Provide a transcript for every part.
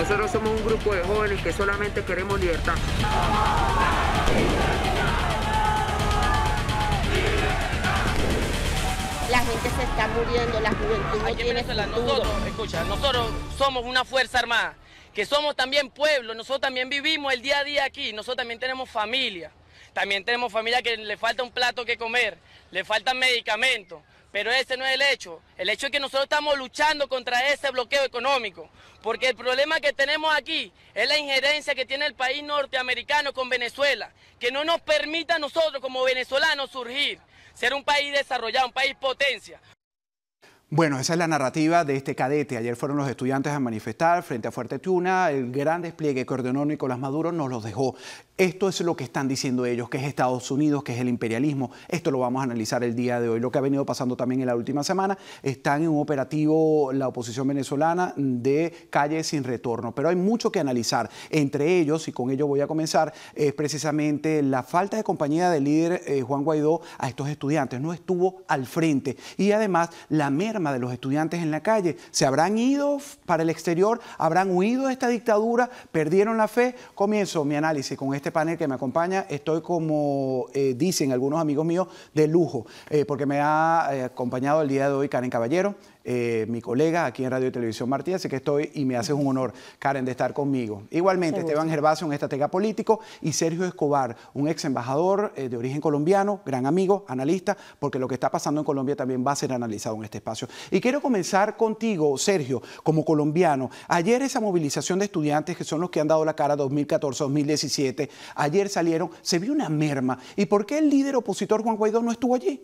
Nosotros somos un grupo de jóvenes que solamente queremos libertad. La gente se está muriendo, la juventud no tiene Venezuela, Nosotros, escucha, nosotros somos una fuerza armada, que somos también pueblo, nosotros también vivimos el día a día aquí, nosotros también tenemos familia. También tenemos familia que le falta un plato que comer, le faltan medicamentos. Pero ese no es el hecho. El hecho es que nosotros estamos luchando contra ese bloqueo económico. Porque el problema que tenemos aquí es la injerencia que tiene el país norteamericano con Venezuela, que no nos permita a nosotros como venezolanos surgir, ser un país desarrollado, un país potencia. Bueno, esa es la narrativa de este cadete. Ayer fueron los estudiantes a manifestar frente a Fuerte Tuna. El gran despliegue que ordenó Nicolás Maduro nos los dejó. Esto es lo que están diciendo ellos, que es Estados Unidos, que es el imperialismo. Esto lo vamos a analizar el día de hoy. Lo que ha venido pasando también en la última semana, están en un operativo la oposición venezolana de calle sin retorno. Pero hay mucho que analizar. Entre ellos, y con ello voy a comenzar, es precisamente la falta de compañía del líder eh, Juan Guaidó a estos estudiantes. No estuvo al frente. Y además, la mera de los estudiantes en la calle. ¿Se habrán ido para el exterior? ¿Habrán huido de esta dictadura? ¿Perdieron la fe? Comienzo mi análisis con este panel que me acompaña. Estoy, como eh, dicen algunos amigos míos, de lujo, eh, porque me ha eh, acompañado el día de hoy Karen Caballero, eh, mi colega aquí en Radio y Televisión Martí, así que estoy y me haces un honor, Karen, de estar conmigo. Igualmente, Esteban Gervasio, un estratega político, y Sergio Escobar, un ex embajador eh, de origen colombiano, gran amigo, analista, porque lo que está pasando en Colombia también va a ser analizado en este espacio. Y quiero comenzar contigo, Sergio, como colombiano. Ayer esa movilización de estudiantes, que son los que han dado la cara 2014-2017, ayer salieron, se vio una merma. ¿Y por qué el líder opositor Juan Guaidó no estuvo allí?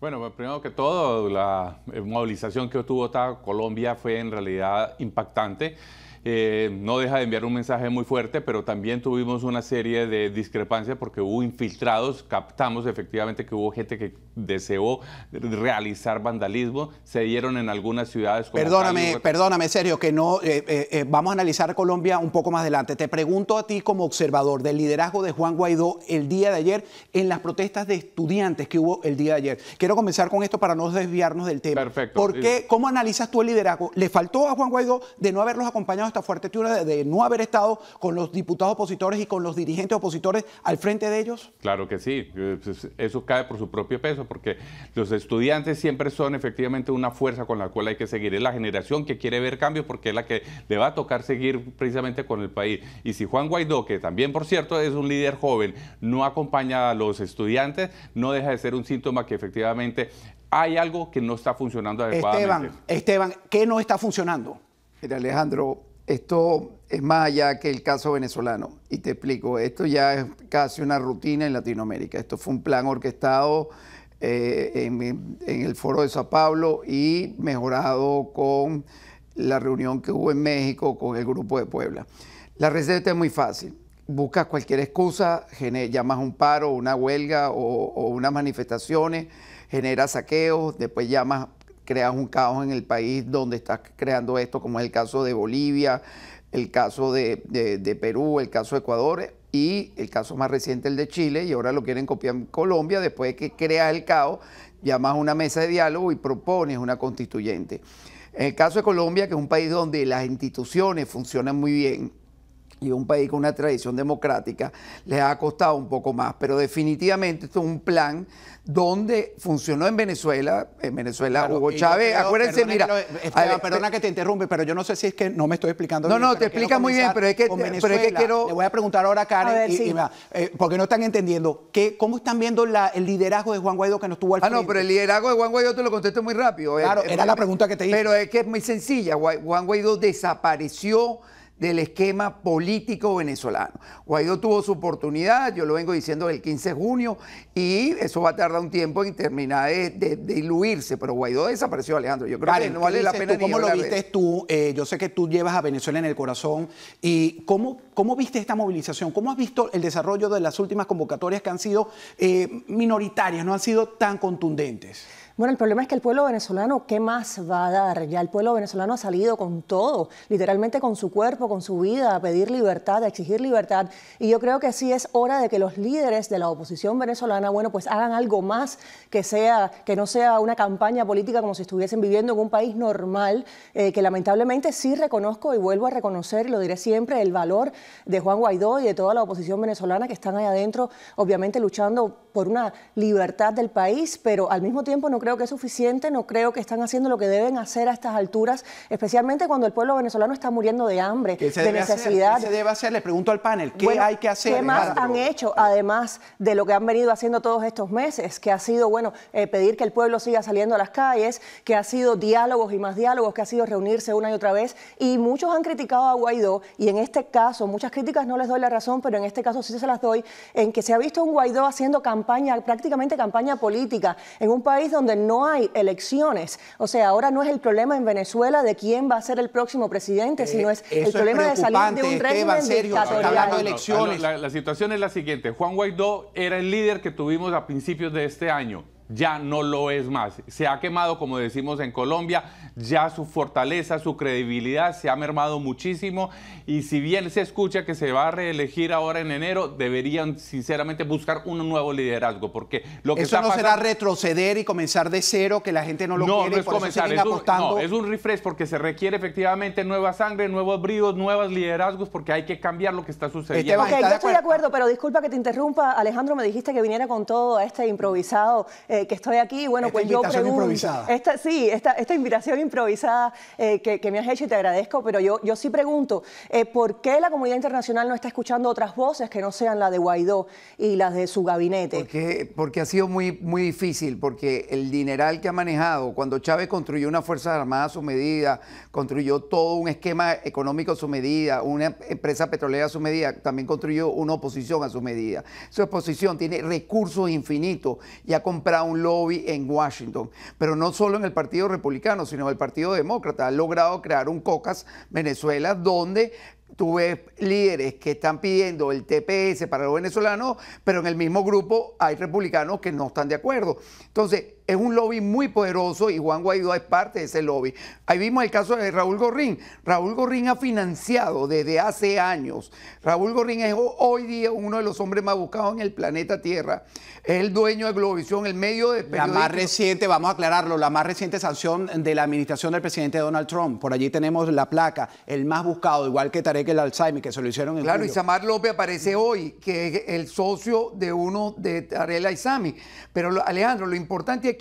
Bueno, pues, primero que todo, la eh, movilización que tuvo Colombia fue en realidad impactante. Eh, no deja de enviar un mensaje muy fuerte, pero también tuvimos una serie de discrepancias porque hubo infiltrados, captamos efectivamente que hubo gente que deseó realizar vandalismo, se dieron en algunas ciudades Perdóname, perdóname, Sergio, que no, eh, eh, vamos a analizar Colombia un poco más adelante. Te pregunto a ti como observador del liderazgo de Juan Guaidó el día de ayer en las protestas de estudiantes que hubo el día de ayer. Quiero comenzar con esto para no desviarnos del tema. Perfecto. ¿Por qué, ¿Cómo analizas tú el liderazgo? ¿Le faltó a Juan Guaidó de no haberlos acompañado esta fuerte de, de, no haber estado con los diputados opositores y con los dirigentes opositores al frente de ellos? Claro que sí, eh, pues, eso cae por su propio peso, porque los estudiantes siempre son efectivamente una fuerza con la cual hay que seguir. Es la generación que quiere ver cambio porque es la que le va a tocar seguir precisamente con el país. Y si Juan Guaidó, que también por cierto es un líder joven, no acompaña a los estudiantes, no deja de ser un síntoma que efectivamente hay algo que no está funcionando adecuadamente. Esteban, Esteban, ¿qué no está funcionando? Alejandro, esto es más allá que el caso venezolano. Y te explico, esto ya es casi una rutina en Latinoamérica. Esto fue un plan orquestado eh, en, el foro de Sao Paulo y mejorado con la reunión que hubo en México con el grupo de Puebla. La receta es muy fácil. Buscas cualquier excusa, llamas un paro, una huelga o, o unas manifestaciones, generas saqueos, después llamas creas un caos en el país donde estás creando esto, como es el caso de Bolivia, el caso de, Perú, el caso de Ecuador y el caso más reciente el de Chile, y ahora lo quieren copiar en Colombia, después de que creas el caos, llamas a una mesa de diálogo y propones una constituyente. En el caso de Colombia, que es un país donde las instituciones funcionan muy bien, y un país con una tradición democrática les ha costado un poco más. Pero definitivamente esto es un plan donde funcionó en Venezuela, en Venezuela Hugo Chávez, acuérdense, mira, perdona que te interrumpe, pero yo no sé si es que no me estoy explicando no, No, te explica muy bien, pero es, que, Le voy a preguntar ahora a Karen, eh, porque no están entendiendo, que, ¿cómo están viendo el liderazgo de Juan Guaidó que no estuvo al frente? Ah, no, pero el liderazgo de Juan Guaidó te lo contesto muy rápido. Eh, claro, era la pregunta que te hice. Pero es que es muy sencilla, Juan Guaidó desapareció del esquema político venezolano. Guaidó tuvo su oportunidad, yo lo vengo diciendo el 15 de junio, y eso va a tardar un tiempo y termina de, diluirse, pero Guaidó desapareció, Alejandro. Yo creo que no vale la pena. ¿Cómo lo viste tú? Eh, yo sé que tú llevas a Venezuela en el corazón, ¿y cómo, cómo viste esta movilización? ¿Cómo has visto el desarrollo de las últimas convocatorias que han sido eh, minoritarias, no han sido tan contundentes? Bueno, el problema es que el pueblo venezolano, ¿qué más va a dar? Ya el pueblo venezolano ha salido con todo, literalmente con su cuerpo, con su vida, a pedir libertad, a exigir libertad. Y yo creo que sí es hora de que los líderes de la oposición venezolana, bueno, pues hagan algo más que sea, que no sea una campaña política como si estuviesen viviendo en un país normal, eh, que lamentablemente sí reconozco y vuelvo a reconocer, y lo diré siempre, el valor de Juan Guaidó y de toda la oposición venezolana que están ahí adentro, obviamente luchando por una libertad del país, pero al mismo tiempo no creo que es suficiente, no creo que están haciendo lo que deben hacer a estas alturas, especialmente cuando el pueblo venezolano está muriendo de hambre, de necesidad. ¿Qué se debe hacer? Le pregunto al panel, ¿qué hay que hacer? ¿Qué más han hecho, además de lo que han venido haciendo todos estos meses? Que ha sido, bueno, eh, pedir que el pueblo siga saliendo a las calles, que ha sido diálogos y más diálogos, que ha sido reunirse una y otra vez. Y muchos han criticado a Guaidó, y en este caso, muchas críticas no les doy la razón, pero en este caso sí se las doy, en que se ha visto un Guaidó haciendo campaña, prácticamente campaña política, en un país donde no hay elecciones. O sea, ahora no es el problema en Venezuela de quién va a ser el próximo presidente, sino eh, es el problema de salir de un régimen dictatorial. de la situación es la siguiente. Juan Guaidó era el líder que tuvimos a principios de este año ya no lo es más. Se ha quemado, como decimos en Colombia, ya su fortaleza, su credibilidad se ha mermado muchísimo y si bien se escucha que se va a reelegir ahora en enero, deberían sinceramente buscar un nuevo liderazgo, porque lo que eso no será retroceder y comenzar de cero, que la gente no lo quiere, no es comenzar, es un, no, es un refresh porque se requiere efectivamente nueva sangre, nuevos bríos, nuevos liderazgos, porque hay que cambiar lo que está sucediendo. yo estoy de acuerdo, pero disculpa que te interrumpa, Alejandro, me dijiste que viniera con todo este improvisado. Eh, eh, que estoy aquí. Bueno, pues yo pregunto, Esta, sí, esta, esta invitación improvisada eh, que, me has hecho y te agradezco, pero yo, yo sí pregunto, eh, ¿por qué la comunidad internacional no está escuchando otras voces que no sean la de Guaidó y las de su gabinete? Porque, ha sido muy, muy difícil, porque el dineral que ha manejado, cuando Chávez construyó una Fuerza Armada a su medida, construyó todo un esquema económico a su medida, una empresa petrolera a su medida, también construyó una oposición a su medida. Su oposición tiene recursos infinitos y ha comprado un lobby en Washington, pero no solo en el Partido Republicano, sino en el Partido Demócrata. Ha logrado crear un COCAS Venezuela donde tú ves líderes que están pidiendo el TPS para los venezolanos, pero en el mismo grupo hay republicanos que no están de acuerdo. Entonces, es un lobby muy poderoso y Juan Guaidó es parte de ese lobby. Ahí vimos el caso de Raúl Gorrín. Raúl Gorrín ha financiado desde hace años. Raúl Gorrín es hoy día uno de los hombres más buscados en el planeta Tierra. Es el dueño de Globovisión, el medio de La más reciente, vamos a aclararlo, la más reciente sanción de la administración del presidente Donald Trump. Por allí tenemos la placa, el más buscado, igual que Tarek el Alzheimer, que se lo hicieron en Claro, y Samar López aparece hoy, que es el socio de uno de Tarek el Alzheimer. Pero Alejandro, lo importante es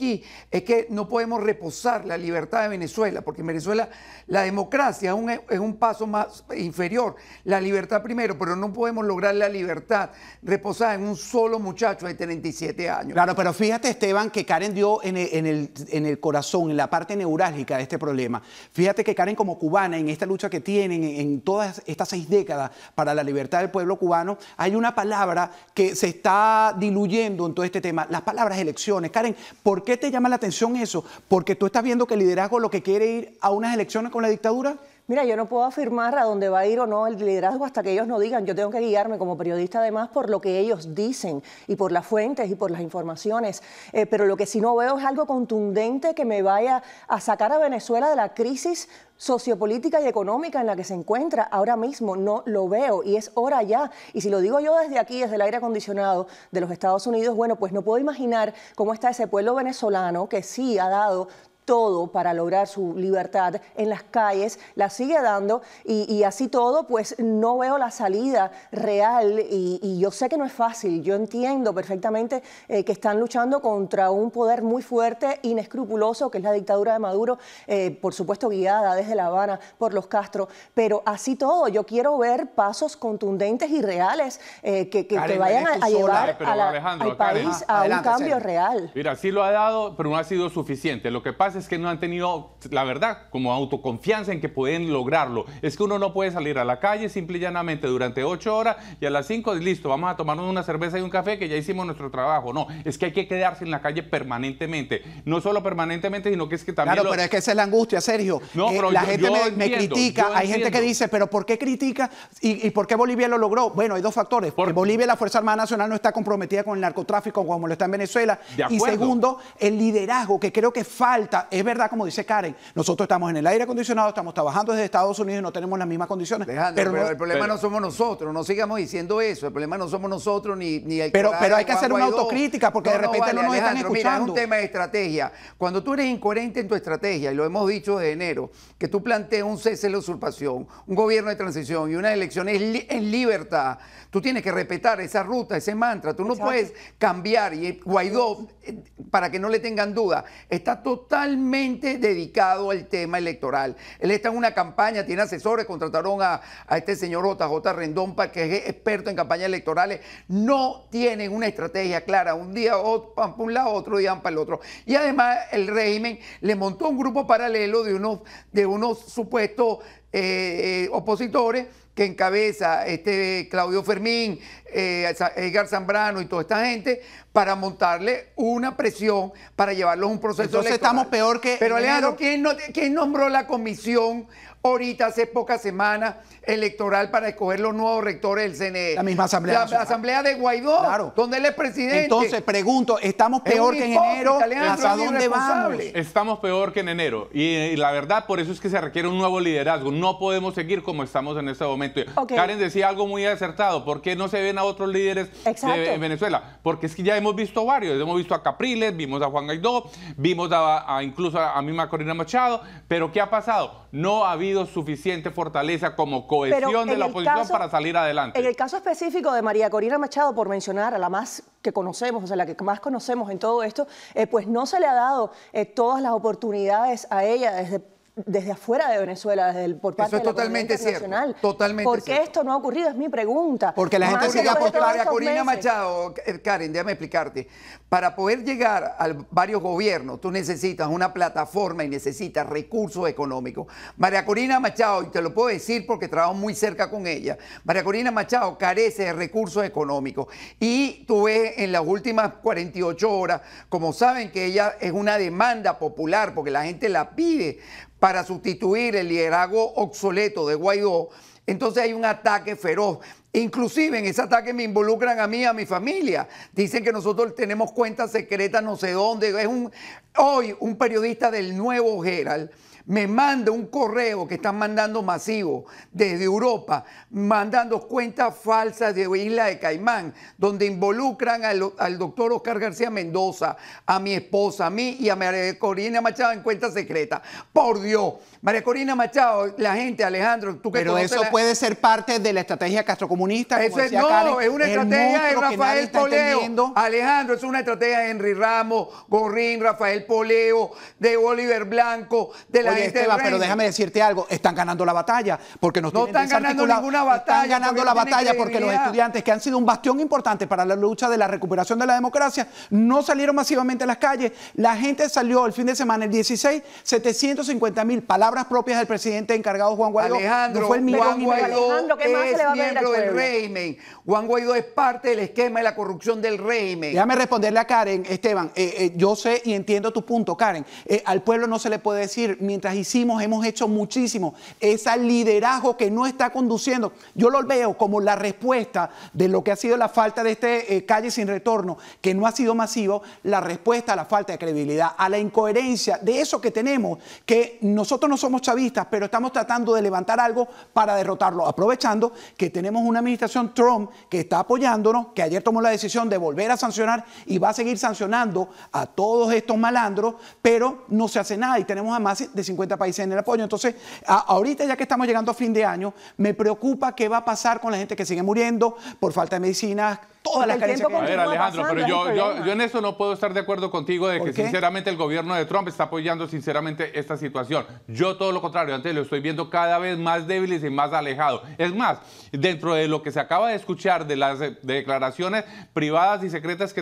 es que no podemos reposar la libertad de Venezuela, porque en Venezuela la democracia es un, paso más inferior, la libertad primero, pero no podemos lograr la libertad reposada en un solo muchacho de 37 años. Claro, pero fíjate Esteban que Karen dio en el, corazón, en la parte neurálgica de este problema. Fíjate que Karen como cubana, en esta lucha que tienen, en, todas estas seis décadas para la libertad del pueblo cubano, hay una palabra que se está diluyendo en todo este tema, las palabras elecciones. Karen, ¿por qué? qué te llama la atención eso? ¿Porque tú estás viendo que el liderazgo lo que quiere ir a unas elecciones con la dictadura? Mira, yo no puedo afirmar a dónde va a ir o no el liderazgo hasta que ellos no digan. Yo tengo que guiarme como periodista además por lo que ellos dicen y por las fuentes y por las informaciones. Eh, pero lo que sí no veo es algo contundente que me vaya a sacar a Venezuela de la crisis sociopolítica y económica en la que se encuentra ahora mismo. No lo veo y es hora ya. Y si lo digo yo desde aquí, desde el aire acondicionado de los Estados Unidos, bueno, pues no puedo imaginar cómo está ese pueblo venezolano que sí ha dado todo para lograr su libertad en las calles, la sigue dando y, así todo, pues no veo la salida real y, yo sé que no es fácil, yo entiendo perfectamente eh, que están luchando contra un poder muy fuerte, inescrupuloso, que es la dictadura de Maduro, eh, por supuesto guiada desde La Habana por los Castro, pero así todo, yo quiero ver pasos contundentes y reales eh, que, vayan a, llevar al país a un cambio real. Mira, sí lo ha dado, pero no ha sido suficiente. Lo que pasa es que no han tenido, la verdad, como autoconfianza en que pueden lograrlo. Es que uno no puede salir a la calle simple y llanamente durante ocho horas y a las cinco, listo, vamos a tomarnos una cerveza y un café que ya hicimos nuestro trabajo. No, es que hay que quedarse en la calle permanentemente. No solo permanentemente, sino que es que también... Claro, pero es que esa es la angustia, Sergio. No, eh, la gente me, critica. Hay gente que dice, pero ¿por qué critica y, y por qué Bolivia lo logró? Bueno, hay dos factores. Porque Bolivia, la Fuerza Armada Nacional, no está comprometida con el narcotráfico como lo está en Venezuela. Y segundo, el liderazgo que creo que falta es verdad como dice Karen, nosotros estamos en el aire acondicionado, estamos trabajando desde Estados Unidos y no tenemos las mismas condiciones. pero, el problema no somos nosotros, no sigamos diciendo eso, el problema no somos nosotros ni, ni que Pero, pero hay que hacer una autocrítica porque de repente no, nos están escuchando. Mira, es un tema de estrategia. Cuando tú eres incoherente en tu estrategia, y lo hemos dicho desde enero, que tú planteas un cese de la usurpación, un gobierno de transición y una elecciones en libertad, tú tienes que respetar esa ruta, ese mantra, tú no puedes cambiar y Guaidó, eh, para que no le tengan duda, está totalmente totalmente dedicado al tema electoral. Él está en una campaña, tiene asesores, contrataron a, este señor JJ Rendón, para que es experto en campañas electorales. No tienen una estrategia clara. Un día van para un lado, otro día van para el otro. Y además el régimen le montó un grupo paralelo de unos, de unos supuestos eh, eh, opositores que encabeza este Claudio Fermín, eh, Edgar Zambrano y toda esta gente, para montarle una presión para llevarlo a un proceso Entonces estamos peor que... Pero Alejandro, ¿quién nombró la comisión Ahorita, hace pocas semanas, electoral para escoger los nuevos rectores del CNE. La misma Asamblea La, Asamblea de Guaidó, donde él es presidente. Entonces, pregunto, ¿estamos peor que en enero? ¿Hasta dónde vamos? Estamos peor que en enero. Y, la verdad, por eso es que se requiere un nuevo liderazgo. No podemos seguir como estamos en este momento. Karen decía algo muy acertado. ¿Por qué no se ven a otros líderes en Venezuela? Porque es que ya hemos visto varios. Hemos visto a Capriles, vimos a Juan Guaidó, vimos a, incluso a, a misma Corina Machado. Pero ¿qué ha pasado? No habido suficiente fortaleza como cohesión de la oposición para salir adelante. En el caso específico de María Corina Machado, por mencionar a la más que conocemos, o sea, la que más conocemos en todo esto, eh, pues no se le ha dado eh, todas las oportunidades a ella desde desde afuera de Venezuela, desde el, por parte es de la totalmente cierto. Totalmente ¿Por qué esto no ha ocurrido? Es mi pregunta. Porque la gente sigue apostando María Corina Machado, eh, Karen, déjame explicarte. Para poder llegar a varios gobiernos, tú necesitas una plataforma y necesitas recursos económicos. María Corina Machado, y te lo puedo decir porque trabajo muy cerca con ella, María Corina Machado carece de recursos económicos. Y tú ves en las últimas 48 horas, como saben que ella es una demanda popular, porque la gente la pide para sustituir el liderazgo obsoleto de Guaidó, entonces hay un ataque feroz. Inclusive en ese ataque me involucran a mí, a mi familia. Dicen que nosotros tenemos cuentas secretas no sé dónde. Es un, hoy un periodista del nuevo Herald me manda un correo que están mandando masivo desde Europa, mandando cuentas falsas de Isla de Caimán, donde involucran al, doctor Oscar García Mendoza, a mi esposa, a mí y a María Corina Machado en cuenta secreta. Por Dios, María Corina Machado, la gente, Alejandro, tú que Pero eso puede ser parte de la estrategia castrocomunista. Eso decía no, es una estrategia de Rafael Poleo. Alejandro, es una estrategia de Henry Ramos, Gorrín, Rafael Poleo, de Oliver Blanco, de la este Esteban, pero déjame decirte algo. Están ganando la batalla porque no están ganando ninguna batalla. Están ganando la batalla porque los estudiantes que han sido un bastión importante para la lucha de la recuperación de la democracia no salieron masivamente a las calles. La gente salió el fin de semana, el 16, 750 mil palabras propias del presidente encargado Juan Guaidó. Alejandro, fue el Juan Guaidó es miembro del Juan Guaidó es parte del esquema de la corrupción del régimen. Déjame responderle a Karen, Esteban. Eh, eh, yo sé y entiendo tu punto, Karen. Eh, al pueblo no se le puede decir mientras hicimos, hemos hecho muchísimo. Ese liderazgo que no está conduciendo, yo lo veo como la respuesta de lo que ha sido la falta de este eh, calle sin retorno, que no ha sido masivo, la respuesta a la falta de credibilidad, a la incoherencia de eso que tenemos, que nosotros no somos chavistas, pero estamos tratando de levantar algo para derrotarlo, aprovechando que tenemos una administración Trump que está apoyándonos, que ayer tomó la decisión de volver a sancionar y va a seguir sancionando a todos estos malandros, pero no se hace nada y tenemos a más de 50 países en el apoyo. Entonces, ahorita ya que estamos llegando a fin de año, me preocupa qué va a pasar con la gente que sigue muriendo por falta de medicinas, la las A ver, Alejandro, pero yo, en eso no puedo estar de acuerdo contigo de que sinceramente el gobierno de Trump está apoyando sinceramente esta situación. Yo todo lo contrario, antes lo estoy viendo cada vez más débil y más alejado. Es más, dentro de lo que se acaba de escuchar de las eh, declaraciones privadas y secretas que,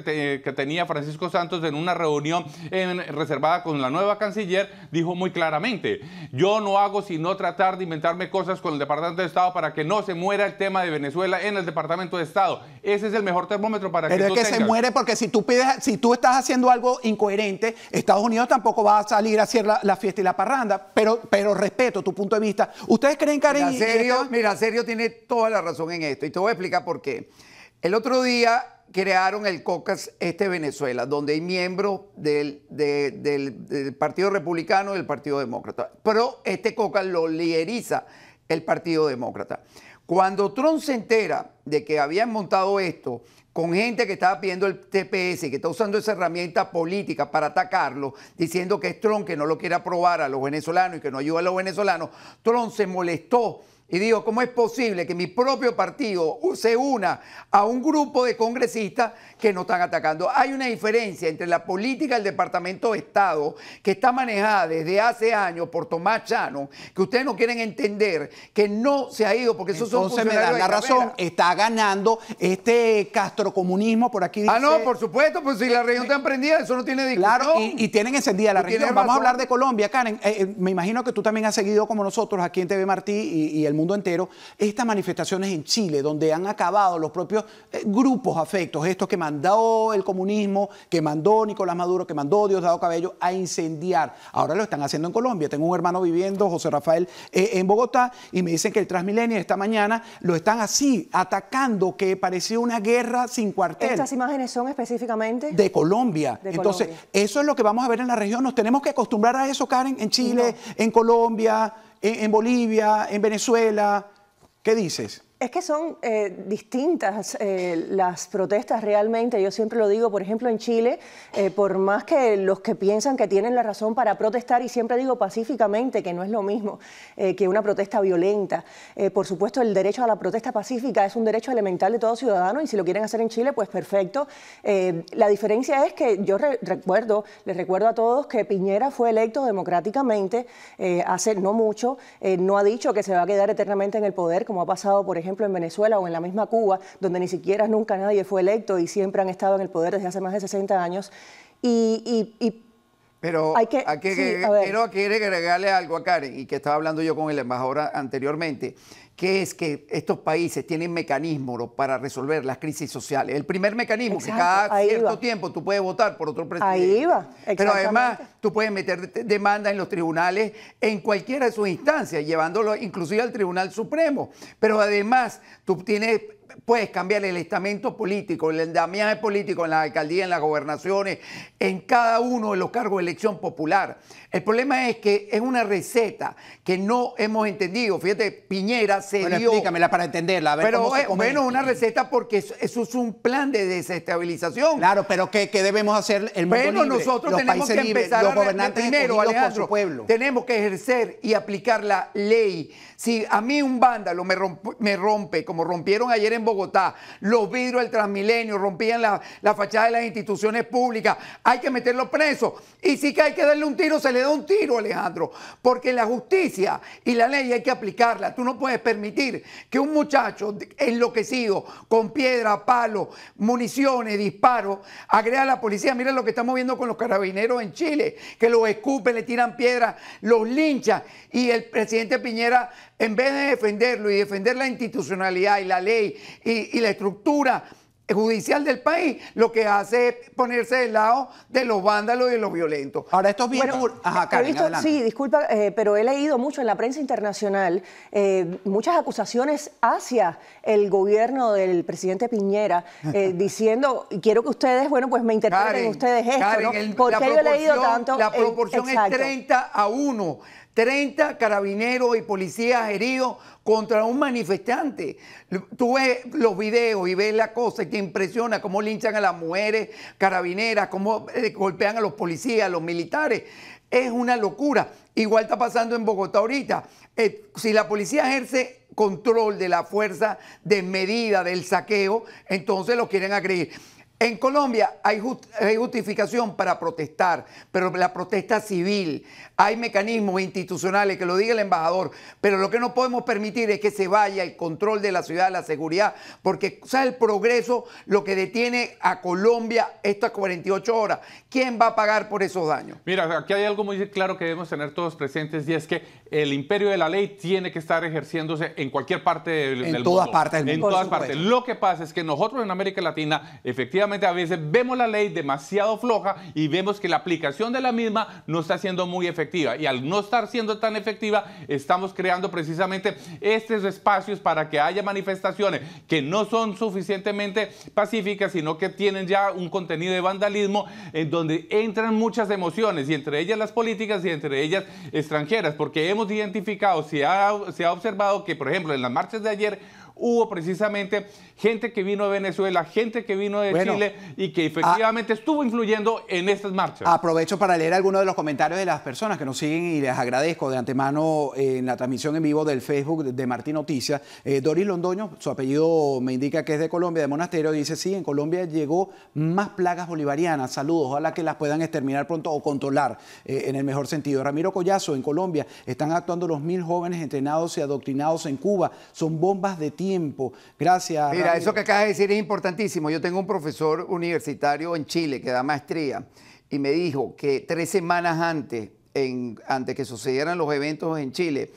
tenía Francisco Santos en una reunión reservada con la nueva canciller, dijo muy claramente, yo no hago sino tratar de inventarme cosas con el Departamento de Estado para que no se muera el tema de Venezuela en el Departamento de Estado. Ese es el mejor termómetro para que Pero es que se muere porque si tú pides, si tú estás haciendo algo incoherente, Estados Unidos tampoco va a salir a hacer la, fiesta y la parranda. Pero, pero respeto tu punto de vista. ¿Ustedes creen, Karen? Mira, serio, mira, serio tiene toda la razón en esto. Y te voy a explicar por qué. El otro día crearon el COCAS este Venezuela, donde hay miembros del, del, Partido Republicano y del Partido Demócrata. Pero este COCAS lo lideriza el Partido Demócrata. Cuando Trump se entera de que habían montado esto con gente que estaba pidiendo el TPS y que está usando esa herramienta política para atacarlo, diciendo que es Trump que no lo quiere aprobar a los venezolanos y que no ayuda a los venezolanos, Trump se molestó y digo, ¿cómo es posible que mi propio partido se una a un grupo de congresistas que no están atacando? Hay una diferencia entre la política del Departamento de Estado, que está manejada desde hace años por Tomás Chano, que ustedes no quieren entender, que no se ha ido, porque esos son funcionarios me da la razón, está ganando este castrocomunismo por aquí. Ah, no, por supuesto, pues si la región eh, está emprendida, eso no tiene discusión. Claro, y, tienen encendida la región. Vamos a hablar de Colombia, Karen. Eh, eh, me imagino que tú también has seguido como nosotros aquí en TV Martí y el mundo entero, estas manifestaciones en Chile, donde han acabado los propios eh, grupos afectos, estos que mandó el comunismo, que mandó Nicolás Maduro, que mandó Diosdado Cabello a incendiar. Ahora lo están haciendo en Colombia. Tengo un hermano viviendo, José Rafael, eh, en Bogotá, y me dicen que el Transmilenio esta mañana lo están así, atacando, que parecía una guerra sin cuartel. ¿Estas imágenes son específicamente? De Colombia. Entonces, eso es lo que vamos a ver en la región. Nos tenemos que acostumbrar a eso, Karen, en Chile, en Colombia, en, Bolivia, en Venezuela. ¿Qué dices? Es que son eh, distintas eh, las protestas realmente. Yo siempre lo digo, por ejemplo, en Chile, eh, por más que los que piensan que tienen la razón para protestar, y siempre digo pacíficamente que no es lo mismo que una protesta violenta. por supuesto, el derecho a la protesta pacífica es un derecho elemental de todo ciudadano y si lo quieren hacer en Chile, pues perfecto. la diferencia es que yo recuerdo, les recuerdo a todos que Piñera fue electo democráticamente hace no mucho, no ha dicho que se va a quedar eternamente en el poder, como ha pasado, por ejemplo, ejemplo, en Venezuela o en la misma Cuba, donde ni siquiera nunca nadie fue electo y siempre han estado en el poder desde hace más de 60 años. Y, pero hay que, pero quiero agregarle algo a Karen, y que estaba hablando yo con el embajador anteriormente que es que estos países tienen mecanismos para resolver las crisis sociales. El primer mecanismo, es que cada cierto tiempo tú puedes votar por otro presidente. Ahí va. Pero además tú puedes meter demanda en los tribunales, en cualquiera de sus instancias, llevándolo inclusive al Tribunal Supremo. Pero además tú tienes puedes cambiar el estamento político, el endamiaje político en las alcaldías, en las gobernaciones, en cada uno de los cargos de elección popular. El problema es que es una receta que no hemos entendido. Fíjate, Piñera se bueno, explícamela para entenderla. pero cómo se una receta porque eso, es un plan de desestabilización. Claro, pero ¿qué, debemos hacer el mundo Bueno, nosotros los tenemos que libres, empezar los gobernantes a por su pueblo. Tenemos que ejercer y aplicar la ley. Si a mí un vándalo me rompe, me rompe como rompieron ayer en Bogotá, los vidrios del Transmilenio, rompían la, fachada de las instituciones públicas, hay que meterlo preso. Y sí que hay que darle un tiro, se le le da un tiro, Alejandro, porque la justicia y la ley hay que aplicarla. Tú no puedes permitir que un muchacho enloquecido, con piedra, palo, municiones, disparos, agrega a la policía. Mira lo que estamos viendo con los carabineros en Chile, que los escupen, le tiran piedras, los linchan. Y el presidente Piñera, en vez de defenderlo y defender la institucionalidad y la ley y la estructura, judicial del país lo que hace es ponerse del lado de los vándalos y de los violentos. Ahora, estos bien Sí, disculpa, eh, pero he leído mucho en la prensa internacional eh, muchas acusaciones hacia el gobierno del presidente Piñera eh, diciendo, quiero que ustedes, bueno, pues me interpreten ustedes esto, ¿no? he leído tanto? La eh, proporción es 30 a 1 30 carabineros y policías heridos contra un manifestante. Tú ves los videos y ves la cosa que impresiona cómo linchan a las mujeres carabineras, cómo eh, golpean a los policías, a los militares. Es una locura. Igual está pasando en Bogotá ahorita. Eh, si la policía ejerce control de la fuerza de medida del saqueo, entonces lo quieren agredir. En Colombia hay, justificación para protestar, pero la protesta civil, hay mecanismos institucionales, que lo diga el embajador, pero lo que no podemos permitir es que se vaya el control de la ciudad, la seguridad, porque ¿sabes el progreso lo que detiene a Colombia estas 48 horas? ¿Quién va a pagar por esos daños? Mira, aquí hay algo muy claro que debemos tener todos presentes y es que el imperio de la ley tiene que estar ejerciéndose en cualquier parte del, en en todas partes mundo. En todas partes. Lo que pasa es que nosotros en América Latina, efectivamente, a veces vemos la ley demasiado floja y vemos que la aplicación de la misma no está siendo muy efectiva. Y al no estar siendo tan efectiva, estamos creando precisamente estos espacios para que haya manifestaciones que no son suficientemente pacíficas, sino que tienen ya un contenido de vandalismo en donde entran muchas emociones, y entre ellas las políticas y entre ellas extranjeras, porque hemos identificado, se ha, se ha observado que, por ejemplo, en las marchas de ayer hubo precisamente gente que vino de Venezuela, gente que vino de Chile y que efectivamente estuvo influyendo en estas marchas. Aprovecho para leer algunos de los comentarios de las personas que nos siguen y les agradezco de antemano eh, en la transmisión en vivo del Facebook de Martín Noticias. Eh, Doris Londoño, su apellido me indica que es de Colombia, de Monasterio, dice, sí, en Colombia llegó más plagas bolivarianas, saludos, ojalá que las puedan exterminar pronto o controlar eh, en el mejor sentido. Ramiro Collazo, en Colombia están actuando los mil jóvenes entrenados y adoctrinados en Cuba, son bombas de tiempo tiempo. Gracias. Mira, eso que acabas de decir es importantísimo. Yo tengo un profesor universitario en Chile que da maestría y me dijo que tres semanas antes, en, antes que sucedieran los eventos en Chile,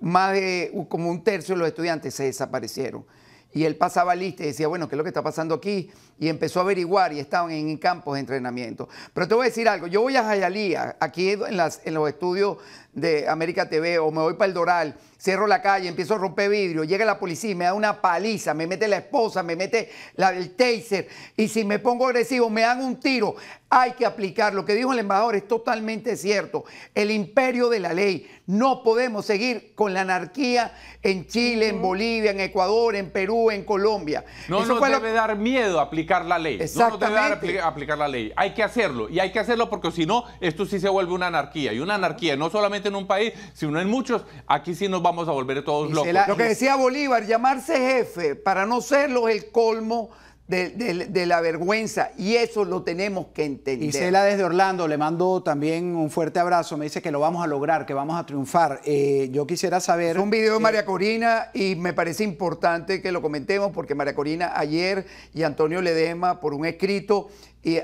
más de como un tercio de los estudiantes se desaparecieron. Y él pasaba lista y decía, bueno, ¿qué es lo que está pasando aquí? y empezó a averiguar y estaban en campos de entrenamiento. Pero te voy a decir algo, yo voy a Jayalía, aquí en, los estudios de América TV, o me voy para el Doral, cierro la calle, empiezo a romper vidrio, llega la policía y me da una paliza, me mete la esposa, me mete la, del taser, y si me pongo agresivo, me dan un tiro. Hay que aplicar. Lo que dijo el embajador es totalmente cierto. El imperio de la ley. No podemos seguir con la anarquía en Chile, en Bolivia, en Ecuador, en Perú, en Colombia. No nos debe dar miedo aplicar aplicar la ley. No debe aplicar la ley. Hay que hacerlo. Y hay que hacerlo porque si no, esto sí se vuelve una anarquía. Y una anarquía no solamente en un país, sino en muchos. Aquí sí nos vamos a volver todos locos. lo que decía Bolívar, llamarse jefe para no serlo el colmo de, la vergüenza y eso lo tenemos que entender. Isela desde Orlando, le mando también un fuerte abrazo, me dice que lo vamos a lograr, que vamos a triunfar. Eh, yo quisiera saber... Es un video de María Corina y me parece importante que lo comentemos porque María Corina ayer y Antonio Ledema por un escrito y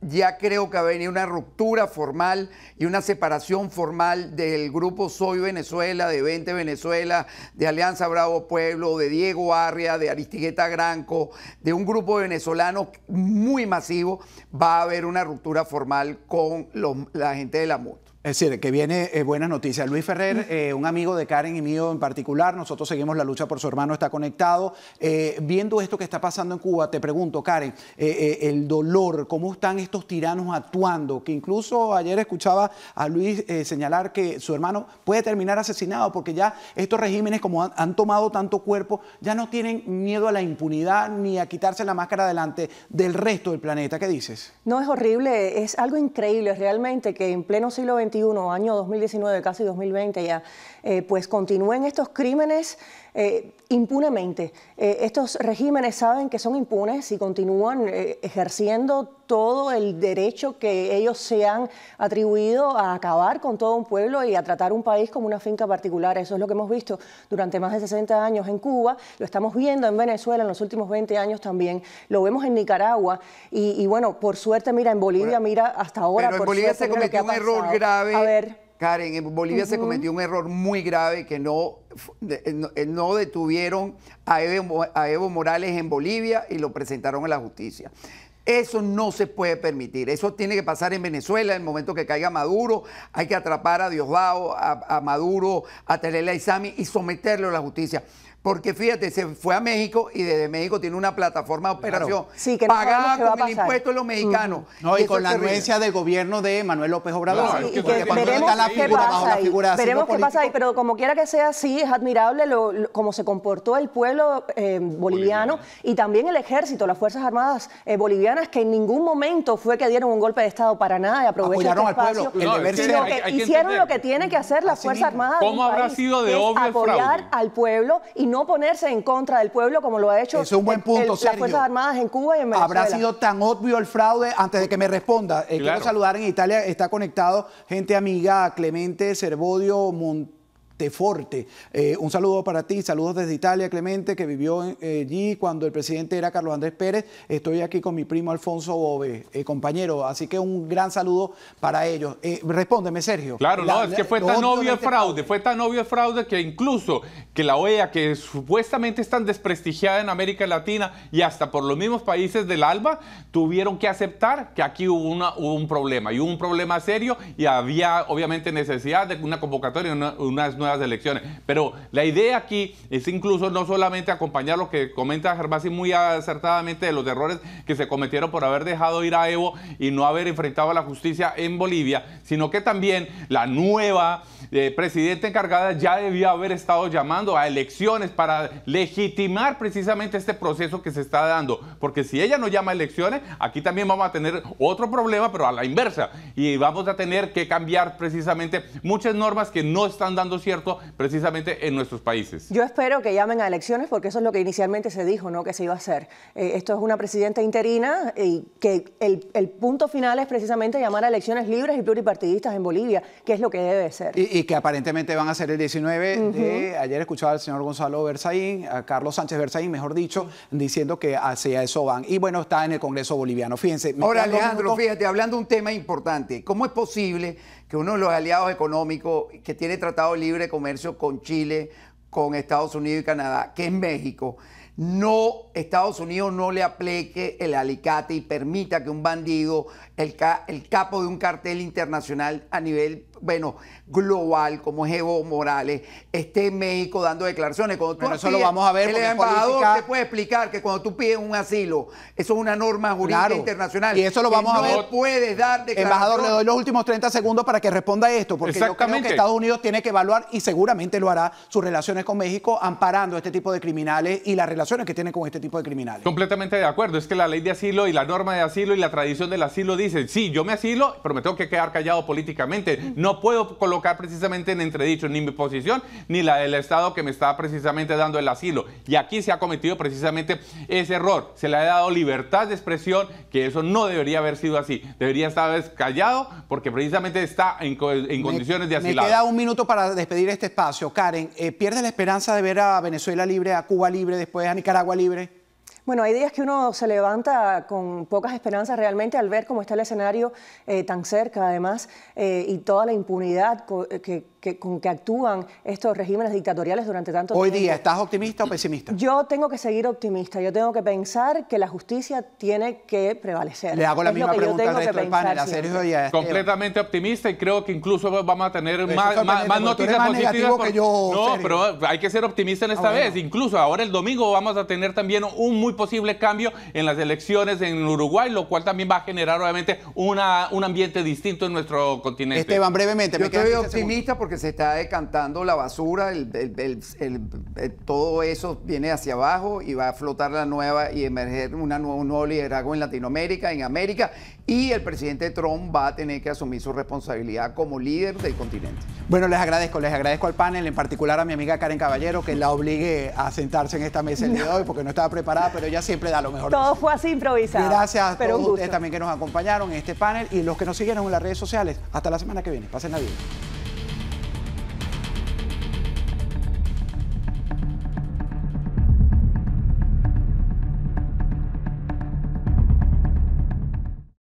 ya creo que a venir una ruptura formal y una separación formal del grupo Soy Venezuela, de 20 Venezuela, de Alianza Bravo Pueblo, de Diego Arria, de Aristigueta Granco, de un grupo venezolano muy masivo, va a haber una ruptura formal con la gente de la MUT. Es decir, que viene eh, buena noticia. Luis Ferrer, mm. eh, un amigo de Karen y mío en particular, nosotros seguimos la lucha por su hermano, está conectado. Eh, viendo esto que está pasando en Cuba, te pregunto, Karen, el dolor, cómo están estos tiranos actuando, que incluso ayer escuchaba a Luis señalar que su hermano puede terminar asesinado, porque ya estos regímenes, como han, tomado tanto cuerpo, ya no tienen miedo a la impunidad ni a quitarse la máscara delante del resto del planeta. ¿Qué dices? No, es horrible, es algo increíble realmente que en pleno siglo XXI año 2019, casi 2020 ya, eh, pues continúen estos crímenes eh, impunemente. Eh, estos regímenes saben que son impunes y continúan eh, ejerciendo todo el derecho que ellos se han atribuido a acabar con todo un pueblo y a tratar un país como una finca particular. Eso es lo que hemos visto durante más de 60 años en Cuba, lo estamos viendo en Venezuela en los últimos 20 años también, lo vemos en Nicaragua y, bueno, por suerte, mira, en Bolivia, mira, hasta ahora... por en Bolivia se cometió un error grave. Karen, en Bolivia se cometió un error muy grave que no, eh, eh, no, detuvieron a Evo, Morales en Bolivia y lo presentaron a la justicia. Eso no se puede permitir. Eso tiene que pasar en Venezuela en el momento que caiga Maduro. Hay que atrapar a Diosdado, a, a Maduro, a Telela Isami y someterlo a la justicia porque fíjate, se fue a México y desde México tiene una plataforma de operación sí, pagada con el impuesto de los mexicanos. y, con la anuencia del gobierno de Manuel López Obrador. y veremos qué pasa ahí. veremos qué pasa ahí, pero como quiera que sea, sí, es admirable lo, cómo se comportó el pueblo eh, boliviano, y también el ejército, las Fuerzas Armadas eh, bolivianas, que en ningún momento fue que dieron un golpe de Estado para nada y aprovecharon espacio, sino hicieron lo que tiene que hacer las Fuerzas Armadas. ¿Cómo habrá sido de obvio apoyar al pueblo y no ponerse en contra del pueblo como lo ha hecho un buen punto, las Fuerzas Armadas en Cuba y en Habrá sido tan obvio el fraude, antes de que me responda, eh, quiero saludar en Italia, está conectado gente amiga, Clemente Cervodio Montalvo, fuerte. Eh, un saludo para ti, saludos desde Italia, Clemente, que vivió eh, allí cuando el presidente era Carlos Andrés Pérez. Estoy aquí con mi primo Alfonso Bove, eh, compañero, así que un gran saludo para ellos. respóndeme, Sergio. Claro, no, es que fue tan obvio el este fraude, fue tan obvio el fraude que incluso que la OEA, que supuestamente es tan desprestigiada en América Latina y hasta por los mismos países del ALBA, tuvieron que aceptar que aquí hubo, un problema, y hubo un problema serio y había obviamente necesidad de una convocatoria, una, unas nuevas las elecciones. Pero la idea aquí es incluso no solamente acompañar lo que comenta Gervasi muy acertadamente de los errores que se cometieron por haber dejado ir a Evo y no haber enfrentado a la justicia en Bolivia, sino que también la nueva eh, presidenta encargada ya debía haber estado llamando a elecciones para legitimar precisamente este proceso que se está dando. Porque si ella no llama a elecciones, aquí también vamos a tener otro problema, pero a la inversa. Y vamos a tener que cambiar precisamente muchas normas que no están dando cierto precisamente en nuestros países. Yo espero que llamen a elecciones porque eso es lo que inicialmente se dijo, ¿no? Que se iba a hacer. Eh, esto es una presidenta interina y que el, punto final es precisamente llamar a elecciones libres y pluripartidistas en Bolivia, que es lo que debe ser. Y, que aparentemente van a ser el 19 de. Ayer escuchaba al señor Gonzalo Berzaín, a Carlos Sánchez Bersaín, mejor dicho, diciendo que hacia eso van. Y bueno, está en el Congreso boliviano. Fíjense. Ahora, Alejandro, fíjate, hablando de un tema importante, ¿cómo es posible? que uno de los aliados económicos que tiene tratado libre comercio con Chile, con Estados Unidos y Canadá, que es México, no, Estados Unidos no le aplique el alicate y permita que un bandido, el, el capo de un cartel internacional a nivel bueno, global como es Evo Morales, esté en México dando declaraciones. Cuando tú eso lo vamos a ver. El embajador te puede explicar que cuando tú pides un asilo, eso es una norma jurídica internacional. Y eso lo vamos a ver. No puedes dar declaraciones. Embajador, le doy los últimos 30 segundos para que responda esto, porque yo creo Estados Unidos tiene que evaluar y seguramente lo hará sus relaciones con México, amparando este tipo de criminales y las relaciones que tiene con este tipo de criminales. Completamente de acuerdo. Es que la ley de asilo y la norma de asilo y la tradición del asilo dicen, sí, yo me asilo, pero me tengo que quedar callado políticamente. No no puedo colocar precisamente en entredicho ni mi posición ni la del Estado que me está precisamente dando el asilo. Y aquí se ha cometido precisamente ese error. Se le ha dado libertad de expresión, que eso no debería haber sido así. Debería estar callado porque precisamente está en, condiciones de asilo Me queda un minuto para despedir este espacio. Karen, eh, ¿pierde la esperanza de ver a Venezuela libre, a Cuba libre, después a Nicaragua libre? Bueno, hay días que uno se levanta con pocas esperanzas realmente al ver cómo está el escenario eh, tan cerca, además, eh, y toda la impunidad eh, que con que actúan estos regímenes dictatoriales durante tanto Hoy tiempo. Hoy día, ¿estás optimista o pesimista? Yo tengo que seguir optimista, yo tengo que pensar que la justicia tiene que prevalecer. Le hago la misma pregunta Completamente optimista y creo que incluso vamos a tener más, noticias positivas. Que yo, no, pero hay que ser optimista en esta ah, vez. Incluso ahora el domingo vamos a tener también un muy posible cambio en las elecciones en Uruguay, lo cual también va a generar obviamente una, un ambiente distinto en nuestro continente. Esteban, brevemente. estoy optimista porque se está decantando la basura, todo eso viene hacia abajo y va a flotar la nueva y emerger una, un nuevo liderazgo en Latinoamérica, en América, y el presidente Trump va a tener que asumir su responsabilidad como líder del continente. Bueno, les agradezco, les agradezco al panel, en particular a mi amiga Karen Caballero, que la obligue a sentarse en esta mesa el día de hoy porque no estaba preparada, pero ella siempre da lo mejor. Todo fue así improvisado. Gracias a todos ustedes también que nos acompañaron en este panel y los que nos siguieron en las redes sociales. Hasta la semana que viene. Pasen la vida.